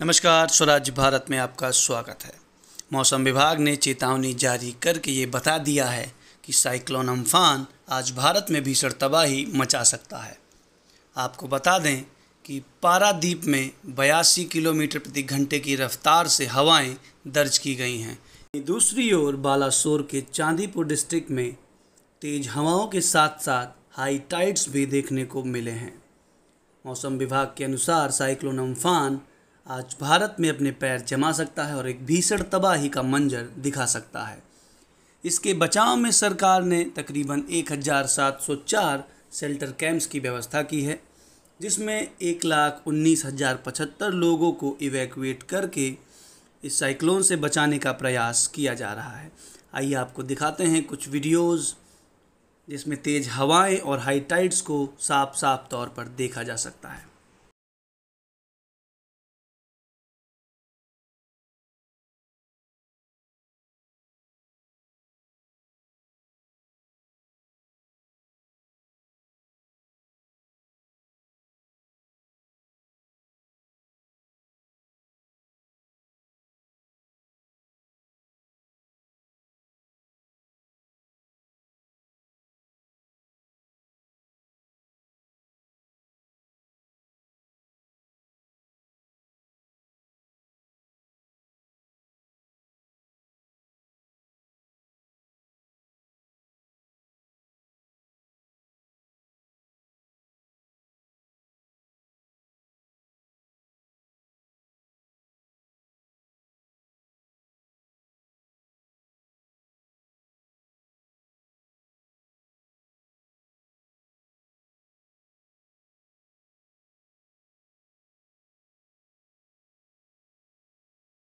नमस्कार स्वराज भारत में आपका स्वागत है मौसम विभाग ने चेतावनी जारी करके ये बता दिया है कि साइक्लोन अम्फान आज भारत में भीषण तबाही मचा सकता है आपको बता दें कि पारादीप में बयासी किलोमीटर प्रति घंटे की रफ्तार से हवाएं दर्ज की गई हैं दूसरी ओर बालासोर के चांदीपुर डिस्ट्रिक्ट में तेज हवाओं के साथ साथ हाई टाइड्स भी देखने को मिले हैं मौसम विभाग के अनुसार साइक्लोन अम्फान आज भारत में अपने पैर जमा सकता है और एक भीषण तबाही का मंजर दिखा सकता है इसके बचाव में सरकार ने तकरीबन 1704 सेल्टर कैंप्स की व्यवस्था की है जिसमें एक लाख उन्नीस हज़ार पचहत्तर लोगों को इवैक्यूएट करके इस साइक्लोन से बचाने का प्रयास किया जा रहा है आइए आपको दिखाते हैं कुछ वीडियोस जिसमें तेज़ हवाएं और हाई टाइड्स को साफ साफ तौर पर देखा जा सकता है